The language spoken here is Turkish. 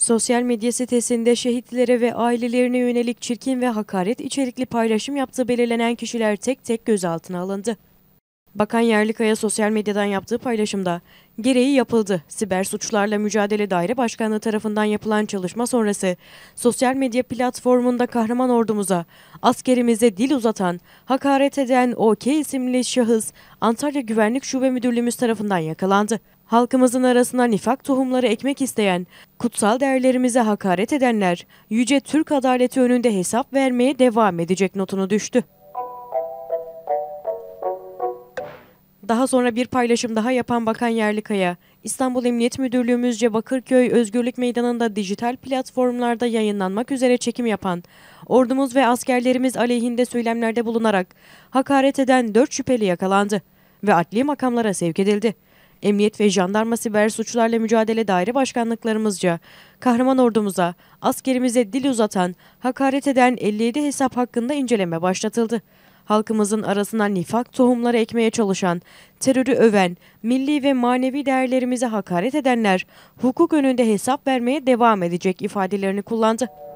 Sosyal medya sitesinde şehitlere ve ailelerine yönelik çirkin ve hakaret içerikli paylaşım yaptığı belirlenen kişiler tek tek gözaltına alındı. Bakan Yerlikaya sosyal medyadan yaptığı paylaşımda gereği yapıldı. Siber Suçlarla Mücadele Daire Başkanlığı tarafından yapılan çalışma sonrası sosyal medya platformunda kahraman ordumuza, askerimize dil uzatan, hakaret eden OK isimli şahıs Antalya Güvenlik Şube Müdürlüğümüz tarafından yakalandı. Halkımızın arasına nifak tohumları ekmek isteyen, kutsal değerlerimize hakaret edenler, yüce Türk adaleti önünde hesap vermeye devam edecek notunu düştü. Daha sonra bir paylaşım daha yapan Bakan Yerlikaya, İstanbul Emniyet Müdürlüğümüzce Bakırköy Özgürlük Meydanı'nda dijital platformlarda yayınlanmak üzere çekim yapan, ordumuz ve askerlerimiz aleyhinde söylemlerde bulunarak hakaret eden 4 şüpheli yakalandı ve adli makamlara sevk edildi. Emniyet ve Jandarma Siber Suçlarla Mücadele Daire Başkanlıklarımızca, kahraman ordumuza, askerimize dil uzatan, hakaret eden 57 hesap hakkında inceleme başlatıldı halkımızın arasına nifak tohumları ekmeye çalışan, terörü öven, milli ve manevi değerlerimize hakaret edenler hukuk önünde hesap vermeye devam edecek ifadelerini kullandı.